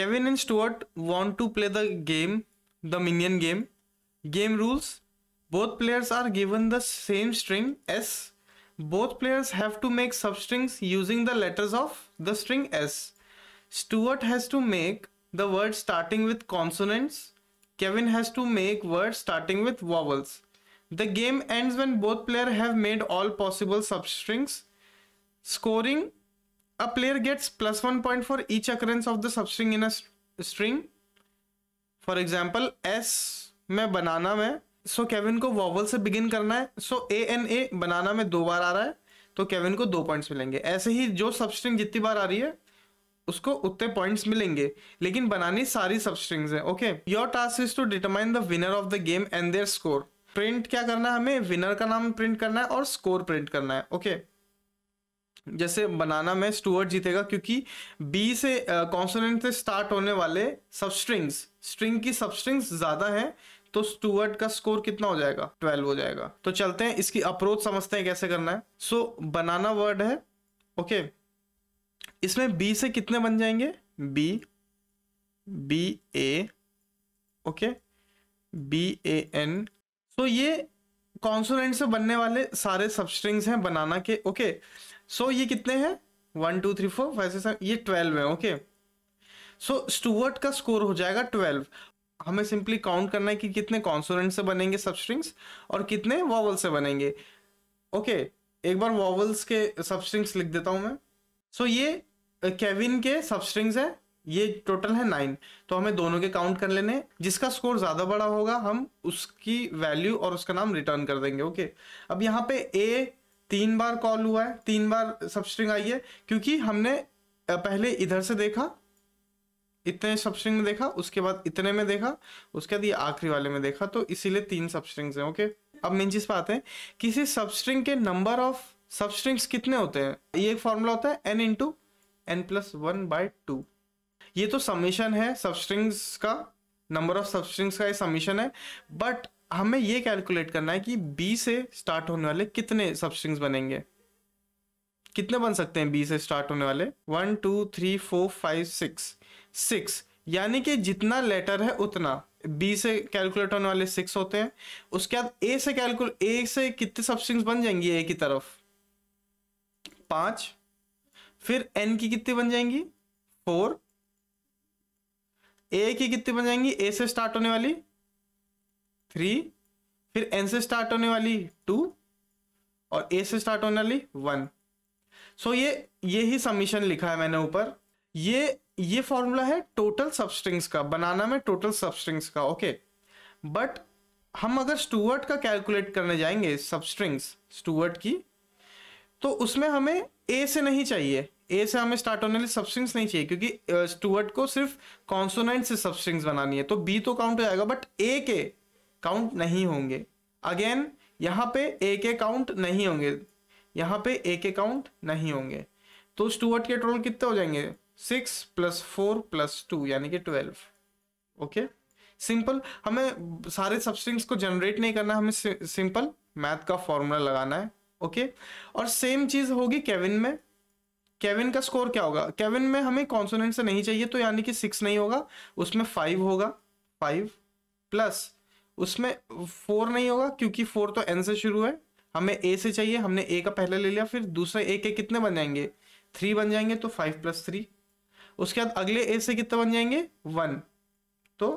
Kevin and Stuart want to play the game, the minion game. Game rules both players are given the same string S. Both players have to make substrings using the letters of the string S. Stuart has to make the word starting with consonants. Kevin has to make words starting with vowels. The game ends when both players have made all possible substrings. Scoring A player gets plus one point for each occurrence of the substring in a string. For example, S में banana में so so Kevin को vowel से begin करना है सो ए N ए बनाना में दो बार आ रहा है तो केविन को दो पॉइंट्स मिलेंगे ऐसे ही जो सबस्ट्रिंग जितनी बार आ रही है उसको उतने पॉइंट्स मिलेंगे लेकिन बनानी सारी सबस्ट्रिंग्स है okay your task is to determine the winner of the game and their score print क्या करना है हमें विनर का नाम प्रिंट करना है और स्कोर प्रिंट करना है ओके okay? जैसे बनाना में स्टूअर्ट जीतेगा क्योंकि बी से कॉन्सोनेंट से स्टार्ट होने वाले सबस्ट्रिंग्स स्ट्रिंग की सबस्ट्रिंग्स ज़्यादा हैं तो स्टूअर्ट का स्कोर कितना हो जाएगा ट्वेल्व हो जाएगा तो चलते हैं इसकी अप्रोच समझते हैं कैसे करना है सो so, बनाना वर्ड है ओके okay. इसमें बी से कितने बन जाएंगे B B A okay B A N so ये कॉन्सोनेंट से बनने वाले सारे सबस्ट्रिंग्स हैं बनाना के ओके okay. सो so, ये कितने हैं one two three four five six ये ट्वेल्व है ओके सो स्टूवर्ट का स्कोर हो जाएगा ट्वेल्व हमें सिंपली काउंट करना है कि कितने कॉन्सोनेंट से बनेंगे सबस्ट्रिंग्स और कितने वॉवल से बनेंगे ओके okay, एक बार वॉवल्स के सबस्ट्रिंग्स लिख देता हूं मैं सो so, ये केविन के सबस्ट्रिंग्स है ये टोटल है नाइन तो हमें दोनों के काउंट कर लेने जिसका स्कोर ज़्यादा बड़ा होगा हम उसकी वैल्यू और उसका नाम रिटर्न कर देंगे ओके okay? अब यहाँ पे ए तीन बार कॉल हुआ है तीन बार सबस्ट्रिंग आई है क्योंकि हमने पहले इधर से देखा इतने सबस्ट्रिंग में देखा उसके बाद इतने में देखा उसके बाद ये आखिरी वाले में देखा तो इसीलिए तीन सबस्ट्रिंग्स हैं ओके अब मेन चीज आते हैं किसी सबस्ट्रिंग के नंबर ऑफ सबस्ट्रिंग्स कितने होते हैं ये एक फॉर्मूला होता है N into N plus one by two ये तो समीशन है सबस्ट्रिंग्स का नंबर ऑफ सबस्ट्रिंग्स का ये समीशन है बट हमें ये कैलकुलेट करना है कि बी से स्टार्ट होने वाले कितने सब्सट्रिंग्स बनेंगे कितने बन सकते हैं बी से स्टार्ट होने वाले one two three four five six six यानी कि जितना लेटर है उतना बी से कैलकुलेट होने वाले सिक्स होते हैं उसके बाद ए से कैलकुल ए से कितने सब्सट्रिंग्स बन जाएंगी ए की तरफ पांच फिर एन की कितनी बन जाएंगी फोर ए की कितनी बन जाएंगी ए से स्टार्ट होने वाली थ्री फिर एन से स्टार्ट होने वाली टू और ए से स्टार्ट होने वाली वन सो ये ये ही समीशन लिखा है मैंने ऊपर ये ये फॉर्मूला है टोटल सबस्ट्रिंग्स का बनाना में टोटल सबस्ट्रिंग्स का ओके बट हम अगर स्टूवर्ट का कैलकुलेट करने जाएंगे सबस्ट्रिंग्स स्टूवर्ट की तो उसमें हमें ए से नहीं चाहिए ए से हमें स्टार्ट होने वाली सबस्ट्रिंग्स नहीं चाहिए क्योंकि स्टूवर्ट को सिर्फ कॉन्सोनेंट से सबस्ट्रिंग्स बनानी है तो बी तो काउंट हो जाएगा बट ए के काउंट नहीं होंगे अगेन यहाँ पे ए के काउंट नहीं होंगे यहाँ पे ए के काउंट नहीं होंगे तो स्टूअर्ट के टोटल कितने हो जाएंगे six plus four plus two यानी कि ट्वेल्व ओके सिंपल हमें सारे सबस्ट्रिंग्स को जनरेट नहीं करना हमें सिंपल मैथ का फॉर्मूला लगाना है ओके और सेम चीज होगी केविन में केविन का स्कोर क्या होगा केविन में हमें कॉन्सोनेंट से नहीं चाहिए तो यानी कि सिक्स नहीं होगा उसमें फाइव होगा फाइव प्लस उसमें फोर नहीं होगा क्योंकि फोर तो एन से शुरू है हमें ए से चाहिए हमने ए का पहले ले लिया फिर दूसरे ए के कितने बन जाएंगे थ्री बन जाएंगे तो फाइव प्लस थ्री उसके बाद अगले ए से कितने बन जाएंगे वन तो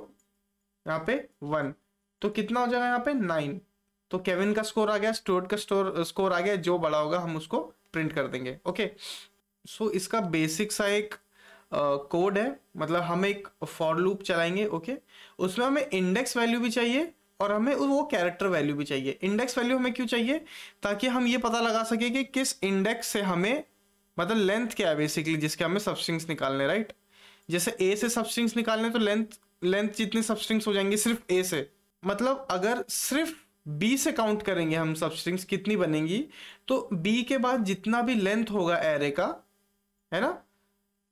यहाँ पे वन तो कितना हो जाएगा यहाँ पे नाइन तो केविन का स्कोर आ गया स्टोर का स्टोर स्कोर आ गया जो बड़ा होगा हम उसको प्रिंट कर देंगे ओके सो so, इसका बेसिक सा एक कोड है मतलब हम एक फॉर लूप चलाएंगे ओके उसमें हमें इंडेक्स वैल्यू भी चाहिए और हमें वो कैरेक्टर वैल्यू भी चाहिए इंडेक्स वैल्यू हमें क्यों चाहिए ताकि हम ये पता लगा सके कि किस इंडेक्स से हमें मतलब लेंथ क्या है बेसिकली जिसके हमें सबस्ट्रिंग्स निकालने राइट जैसे ए से सबस्ट्रिंग्स निकालने तो लेंथ लेंथ जितने सबस्ट्रिंग्स हो जाएंगे सिर्फ ए से मतलब अगर सिर्फ बी से काउंट करेंगे हम सबस्ट्रिंग्स कितनी बनेंगी तो बी के बाद जितना भी लेंथ होगा एरे का है ना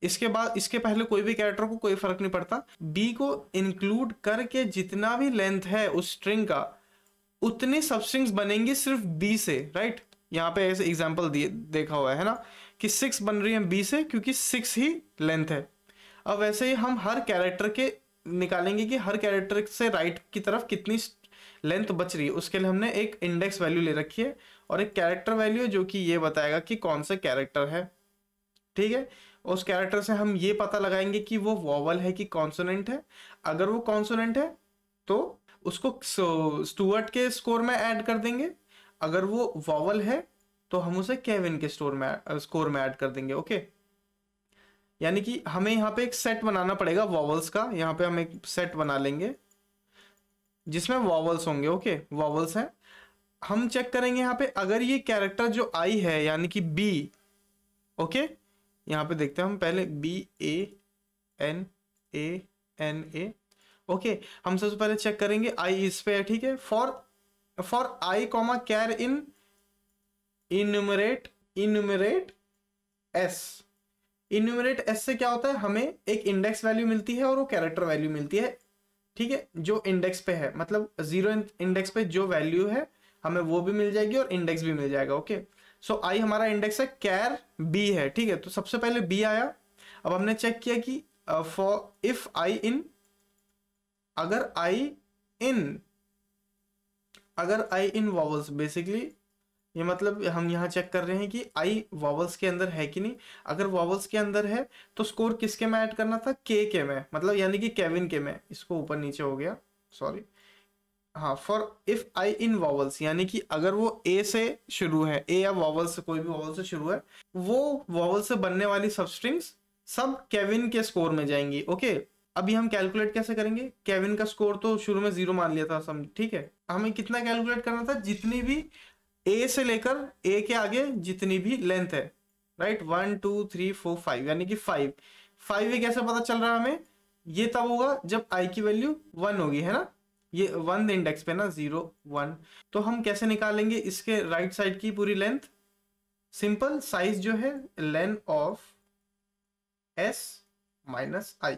इसके बाद इसके पहले कोई भी कैरेक्टर को कोई फर्क नहीं पड़ता बी को इंक्लूड करके जितना भी लेंथ है उस स्ट्रिंग का उतनी सब स्ट्रिंग्स बनेंगी सिर्फ बी से राइट यहाँ पे ऐसे एग्जाम्पल दिए देखा हुआ है ना कि सिक्स बन रही है बी से क्योंकि सिक्स ही लेंथ है अब वैसे ही हम हर कैरेक्टर के निकालेंगे कि हर कैरेक्टर से राइट right की तरफ कितनी लेंथ बच रही है उसके लिए हमने एक इंडेक्स वैल्यू ले रखी है और एक कैरेक्टर वैल्यू है जो कि ये बताएगा कि कौन सा कैरेक्टर है ठीक है उस कैरेक्टर से हम ये पता लगाएंगे कि वो वॉवल है कि कॉन्सोनेंट है अगर वो कॉन्सोनेंट है तो उसको स्टूअर्ट के स्कोर में ऐड कर देंगे अगर वो वॉवल है तो हम उसे केविन के स्टोर में स्कोर में ऐड कर देंगे ओके यानी कि हमें यहाँ पे एक सेट बनाना पड़ेगा वॉवल्स का यहाँ पे हम एक सेट बना लेंगे जिसमें वॉवल्स होंगे ओके वॉवल्स हैं हम चेक करेंगे यहाँ पे अगर ये कैरेक्टर जो आई है यानी कि बी ओके यहाँ पे देखते हैं हम पहले B A N A N A okay हम सबसे पहले चेक करेंगे आई इस पे है ठीक है for for I comma char in enumerate enumerate S enumerate S से क्या होता है हमें एक इंडेक्स वैल्यू मिलती है और वो कैरेक्टर वैल्यू मिलती है ठीक है जो इंडेक्स पे है मतलब जीरो इंडेक्स पे जो वैल्यू है हमें वो भी मिल जाएगी और इंडेक्स भी मिल जाएगा okay okay? So so, I हमारा इंडेक्स है कैर बी है ठीक है तो सबसे पहले बी आया अब हमने चेक किया कि फॉर इफ आई इन अगर आई इन अगर आई इन वॉवल्स बेसिकली ये मतलब हम यहाँ चेक कर रहे हैं कि आई वॉवल्स के अंदर है कि नहीं अगर वॉवल्स के अंदर है तो स्कोर किसके में ऐड करना था के के में मतलब यानी कि केविन के में इसको ऊपर नीचे हो गया सॉरी हाँ for if I in vowels यानी कि अगर वो ए से शुरू है ए या वॉवल से कोई भी वॉवल से शुरू है वो वॉवल से बनने वाली सब स्ट्रिंग्स सब केविन के स्कोर में जाएंगी ओके अभी हम कैलकुलेट कैसे करेंगे केविन का स्कोर तो शुरू में जीरो मान लिया था सम ठीक है हमें कितना कैलकुलेट करना था जितनी भी ए से लेकर ए के आगे जितनी भी लेंथ है right one two three four five यानी कि फाइव फाइव ये कैसे पता चल रहा है हमें ये तब होगा जब आई की वैल्यू वन होगी है ना ये वन इंडेक्स पे ना जीरो वन तो हम कैसे निकालेंगे इसके राइट right साइड की पूरी लेंथ सिंपल साइज जो है length of S minus I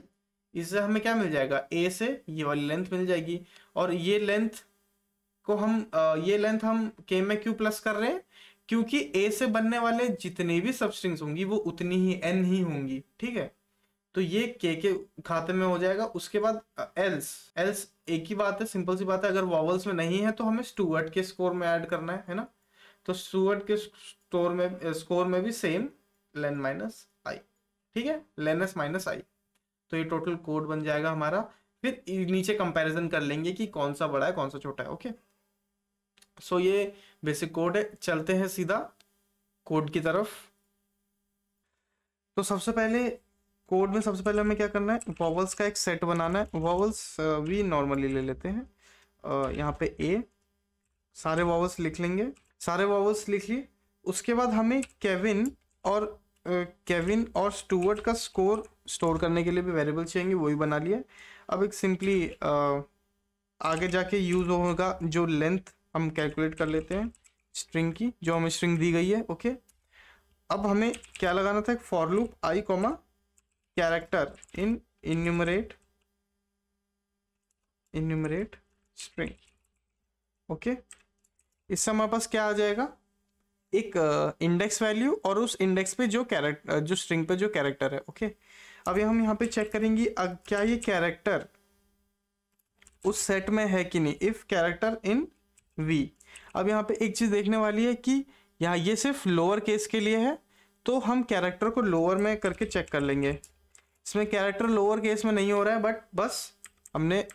इससे हमें क्या मिल जाएगा ए से ये वाली लेंथ मिल जाएगी और ये लेंथ को हम ये लेंथ हम के में क्यू प्लस कर रहे हैं क्योंकि ए से बनने वाले जितने भी सबस्ट्रिंग्स होंगी वो उतनी ही एन ही होंगी ठीक है तो ये के के खाते में हो जाएगा उसके बाद एल्स एल्स एक ही बात है सिंपल सी बात है अगर वॉवल्स में नहीं है तो हमें स्टूअर्ट के स्कोर में ऐड करना है है ना तो स्टूअर्ट के स्टोर में स्कोर में भी सेम लेन माइनस आई ठीक है लेनस माइनस आई तो ये टोटल कोड बन जाएगा हमारा फिर नीचे कंपेरिजन कर लेंगे कि कौन सा बड़ा है कौन सा छोटा है ओके सो ये बेसिक कोड है चलते हैं सीधा कोड की तरफ तो सबसे पहले कोड में सबसे पहले हमें क्या करना है वॉवल्स का एक सेट बनाना है वॉवल्स वी नॉर्मली ले लेते हैं यहाँ पे ए सारे वॉवल्स लिख लेंगे सारे वॉवल्स लिख लिए उसके बाद हमें केविन और केविन और स्टूवर्ट का स्कोर स्टोर करने के लिए भी वेरिएबल चाहिए वही बना लिए अब एक सिंपली आगे जाके यूज़ होगा जो लेंथ हम कैलकुलेट कर लेते हैं स्ट्रिंग की जो हमें स्ट्रिंग दी गई है ओके अब हमें क्या लगाना था एक for loop I comma character in enumerate enumerate string okay okay? इससे हमारे पास क्या आ जाएगा एक इंडेक्स uh, वैल्यू और उस इंडेक्स पे जो कैरेक्टर uh, जो स्ट्रिंग पे जो कैरेक्टर है ओके okay? अभी हम यहाँ पे चेक करेंगे अब क्या ये कैरेक्टर उस सेट में है कि नहीं इफ कैरेक्टर इन वी अब यहाँ पे एक चीज देखने वाली है कि यहाँ ये सिर्फ लोअर केस के लिए है तो हम कैरेक्टर को लोअर में करके चेक कर लेंगे इसमें कैरेक्टर लोअर केस में नहीं हो रहा है बट बस हमने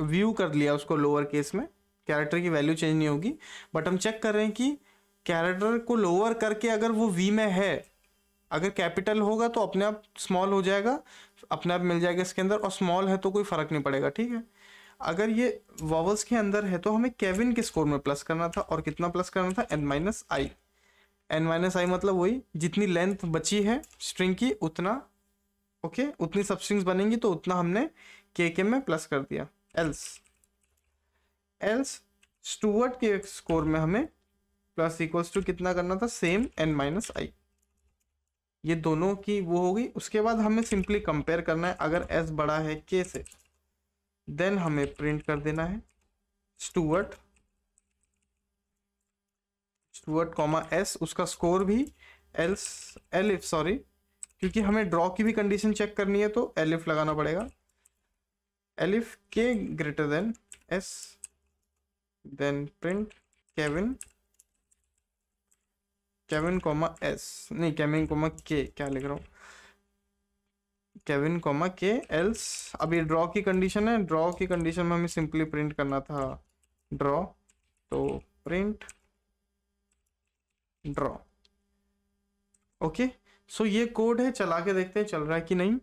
व्यू कर लिया उसको लोअर केस में कैरेक्टर की वैल्यू चेंज नहीं होगी बट हम चेक कर रहे हैं कि कैरेक्टर को लोअर करके अगर वो वी में है अगर कैपिटल होगा तो अपने आप स्मॉल हो जाएगा अपने आप मिल जाएगा इसके अंदर और स्मॉल है तो कोई फ़र्क नहीं पड़ेगा ठीक है अगर ये वॉवल्स के अंदर है तो हमें केविन के स्कोर में प्लस करना था और कितना प्लस करना था N minus I N minus I मतलब वही जितनी लेंथ बची है स्ट्रिंग की उतना ओके okay? उतनी सबस्ट्रिंग्स बनेंगी तो उतना हमने के के में प्लस कर दिया एल्स एल्स स्टूवर्ट के स्कोर में हमें प्लस इक्वल्स टू कितना करना था सेम एन माइनस आई ये दोनों की वो होगी उसके बाद हमें सिंपली कंपेयर करना है अगर एस बड़ा है के से देन हमें प्रिंट कर देना है स्टूवर्ट स्टूवर्ट कॉमा एस उसका स्कोर भी एल्स एल इफ सॉरी क्योंकि हमें ड्रॉ की भी कंडीशन चेक करनी है तो एलिफ लगाना पड़ेगा elif K greater than S then print Kevin Kevin comma S नहीं केविन कोमा के क्या लिख रहा हूँ केविन कोमा के एल्स अभी ड्रॉ की कंडीशन है ड्रॉ की कंडीशन में हमें सिंपली प्रिंट करना था ड्रॉ तो print draw okay okay? So ये कोड है चला के देखते हैं चल रहा है कि नहीं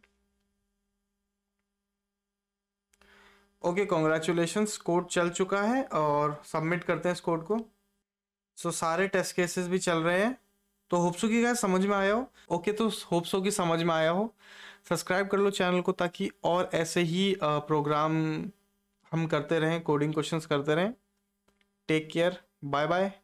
ओके कॉन्ग्रेचुलेशन कोड चल चुका है और सबमिट करते हैं इस कोड को सो so, सारे टेस्ट केसेस भी चल रहे हैं तो होप्सो की गाय समझ में आया हो ओके okay, तो होप्सो की समझ में आया हो सब्सक्राइब कर लो चैनल को ताकि और ऐसे ही प्रोग्राम हम करते रहें कोडिंग क्वेश्चंस करते रहें टेक केयर बाय बाय